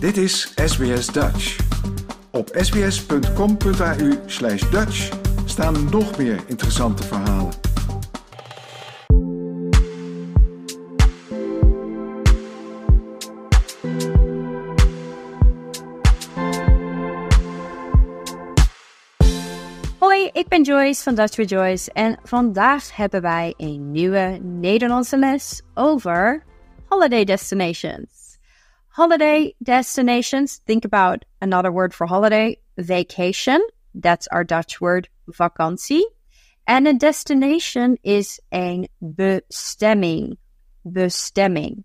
Dit is SBS Dutch. Op sbs.com.au slash Dutch staan nog meer interessante verhalen. Hoi, ik ben Joyce van Dutch with Joyce en vandaag hebben wij een nieuwe Nederlandse les over holiday destinations. holiday destinations. Think about another word for holiday, vacation. That's our Dutch word, vakantie. And a destination is een bestemming. Bestemming.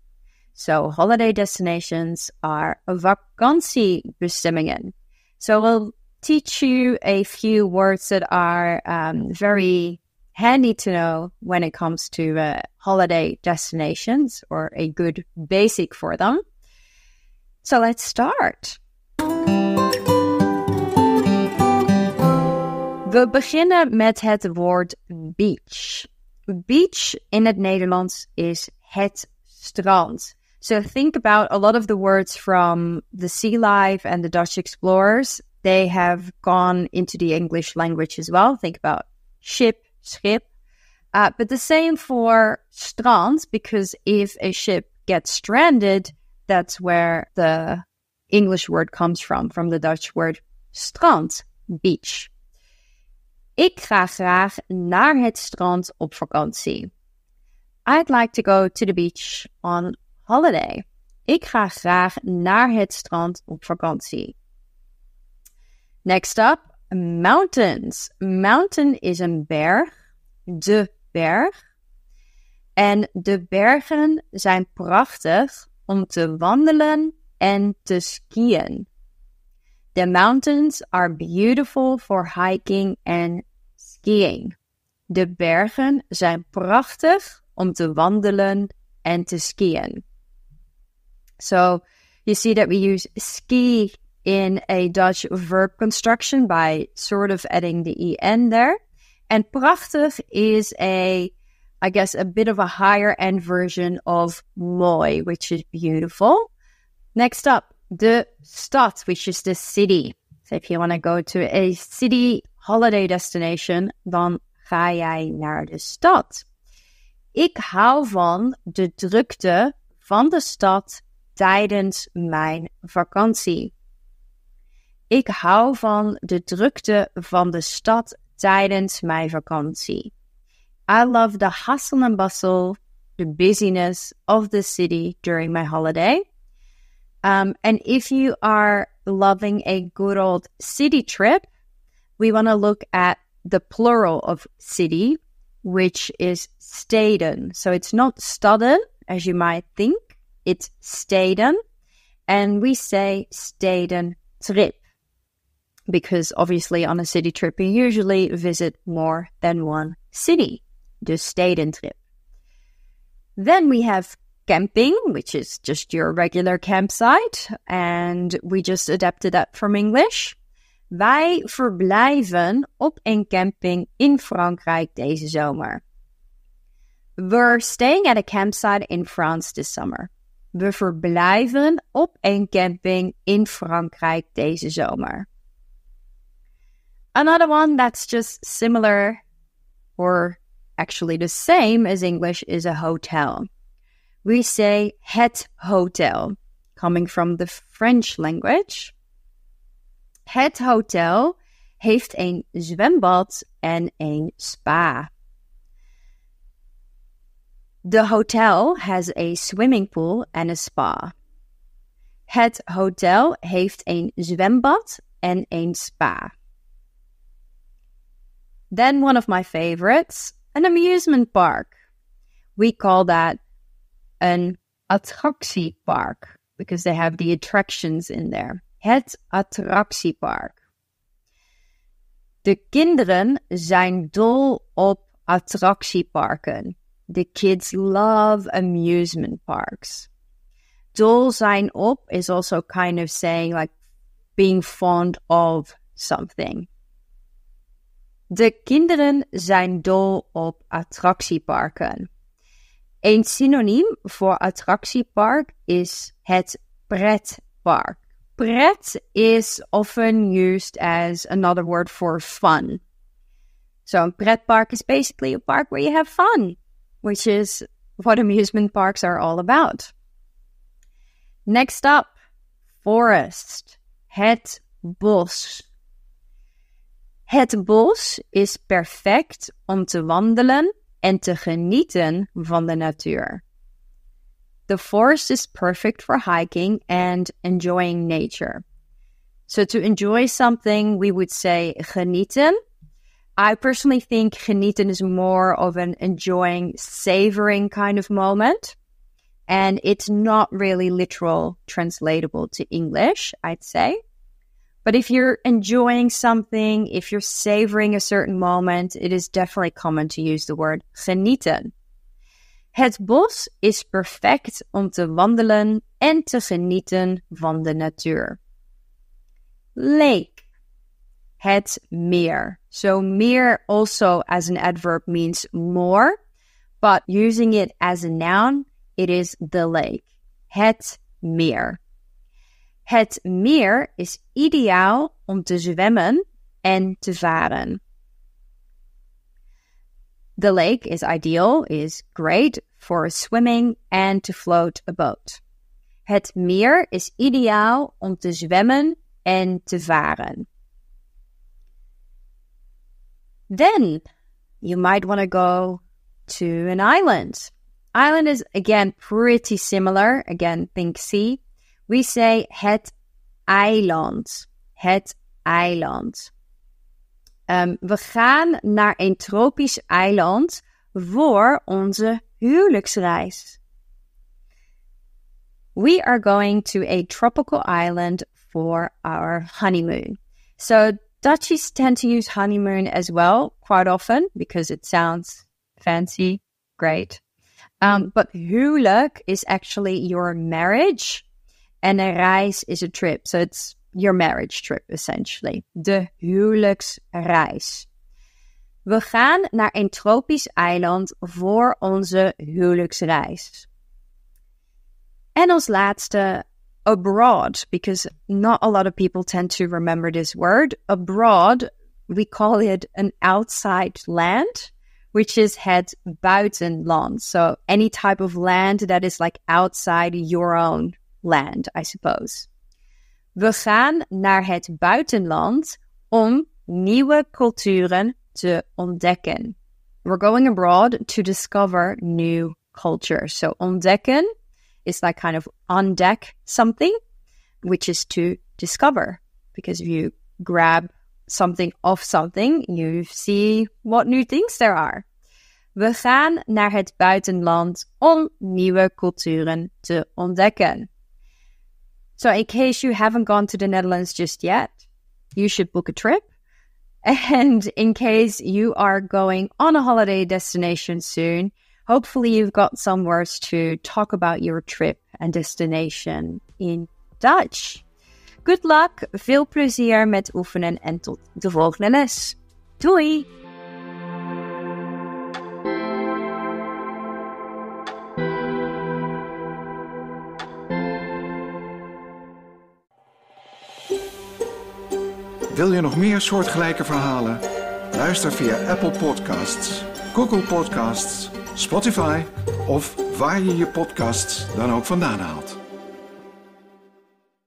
So holiday destinations are vakantiebestemmingen. So we'll teach you a few words that are um, very handy to know when it comes to uh, holiday destinations or a good basic for them. So let's start. We beginnen met het woord beach. Beach in het Nederlands is het strand. So think about a lot of the words from the sea life and the Dutch explorers. They have gone into the English language as well. Think about ship, schip. Uh, but the same for strand, because if a ship gets stranded, that's where the English word comes from, from the Dutch word strand, beach. Ik ga graag naar het strand op vakantie. I'd like to go to the beach on holiday. Ik ga graag naar het strand op vakantie. Next up, mountains. Mountain is een berg, de berg. En de bergen zijn prachtig om te wandelen en te skiën. The mountains are beautiful for hiking and skiing. De bergen zijn prachtig om te wandelen en te skiën. So you see that we use ski in a Dutch verb construction by sort of adding the en there. And prachtig is a I guess, a bit of a higher end version of mooi, which is beautiful. Next up, the stad, which is the city. So if you want to go to a city holiday destination, dan ga jij naar de stad. Ik hou van de drukte van de stad tijdens mijn vakantie. Ik hou van de drukte van de stad tijdens mijn vakantie. I love the hustle and bustle, the busyness of the city during my holiday. Um, and if you are loving a good old city trip, we want to look at the plural of city, which is staden. So it's not staden, as you might think, it's staden. And we say staden trip because obviously on a city trip, you usually visit more than one city the Staden trip. Then we have camping, which is just your regular campsite, and we just adapted that from English. Wij verblijven op een camping in Frankrijk deze zomer. We're staying at a campsite in France this summer. We verblijven op een camping in Frankrijk deze zomer. Another one that's just similar or actually the same as English is a hotel. We say het hotel, coming from the French language. Het hotel heeft een zwembad en een spa. The hotel has a swimming pool and a spa. Het hotel heeft een zwembad en een spa. Then one of my favorites, an amusement park. We call that an attractiepark because they have the attractions in there. Het attractiepark. De kinderen zijn dol op attractieparken. The kids love amusement parks. Dol zijn op is also kind of saying like being fond of something. De kinderen zijn dol op attractieparken. Een synoniem voor attractiepark is het pretpark. Pret is often used as another word for fun. So, a pretpark is basically a park where you have fun, which is what amusement parks are all about. Next up, forest. Het bos. Het bos is perfect om te wandelen en te genieten van de natuur. The forest is perfect for hiking and enjoying nature. So to enjoy something, we would say genieten. I personally think genieten is more of an enjoying, savoring kind of moment. And it's not really literal translatable to English, I'd say. But if you're enjoying something, if you're savoring a certain moment, it is definitely common to use the word genieten. Het bos is perfect om te wandelen en te genieten van de natuur. Lake. Het meer. So meer also as an adverb means more, but using it as a noun, it is the lake. Het meer. Het meer is ideaal om te zwemmen en te varen. The lake is ideal, is great for swimming and to float a boat. Het meer is ideaal om te zwemmen en te varen. Then you might want to go to an island. Island is again pretty similar. Again, think sea. We say het eiland. Het eiland. Um, we gaan naar een tropisch eiland voor onze huwelijksreis. We are going to a tropical island for our honeymoon. So Dutchies tend to use honeymoon as well quite often because it sounds fancy, great. Um, but huwelijk is actually your marriage and a reis is a trip. So it's your marriage trip, essentially. De huwelijksreis. We gaan naar een tropisch eiland voor onze huwelijksreis. En als laatste, abroad, because not a lot of people tend to remember this word. Abroad, we call it an outside land, which is het buitenland. So any type of land that is like outside your own land, I suppose. We gaan naar het buitenland om nieuwe culturen te ontdekken. We're going abroad to discover new cultures. So ontdekken is like kind of deck something, which is to discover. Because if you grab something off something, you see what new things there are. We gaan naar het buitenland om nieuwe culturen te ontdekken. So, in case you haven't gone to the Netherlands just yet, you should book a trip. And in case you are going on a holiday destination soon, hopefully you've got some words to talk about your trip and destination in Dutch. Good luck, veel plezier met oefenen en tot de volgende les. Doei! Wil je nog meer soortgelijke verhalen? Luister via Apple Podcasts, Google Podcasts, Spotify of waar je je podcasts dan ook vandaan haalt.